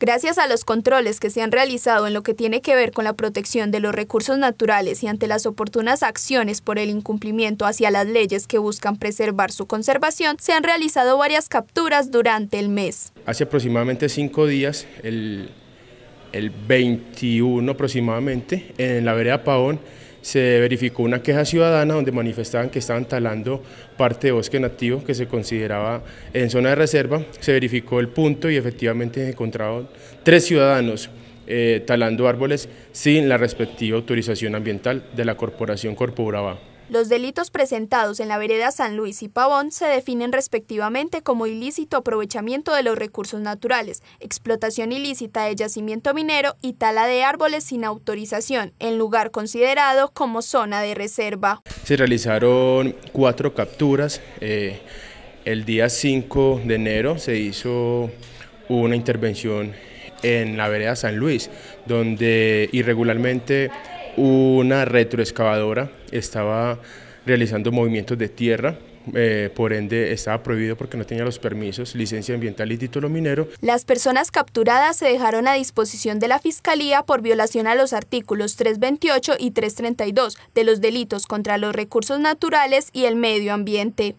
Gracias a los controles que se han realizado en lo que tiene que ver con la protección de los recursos naturales y ante las oportunas acciones por el incumplimiento hacia las leyes que buscan preservar su conservación, se han realizado varias capturas durante el mes. Hace aproximadamente cinco días, el, el 21 aproximadamente, en la vereda Pavón, se verificó una queja ciudadana donde manifestaban que estaban talando parte de bosque nativo que se consideraba en zona de reserva. Se verificó el punto y efectivamente se encontraron tres ciudadanos eh, talando árboles sin la respectiva autorización ambiental de la Corporación brava. Los delitos presentados en la vereda San Luis y Pavón se definen respectivamente como ilícito aprovechamiento de los recursos naturales, explotación ilícita de yacimiento minero y tala de árboles sin autorización, en lugar considerado como zona de reserva. Se realizaron cuatro capturas. Eh, el día 5 de enero se hizo una intervención en la vereda San Luis, donde irregularmente una retroexcavadora estaba realizando movimientos de tierra eh, por ende estaba prohibido porque no tenía los permisos, licencia ambiental y título minero. Las personas capturadas se dejaron a disposición de la Fiscalía por violación a los artículos 328 y 332 de los delitos contra los recursos naturales y el medio ambiente.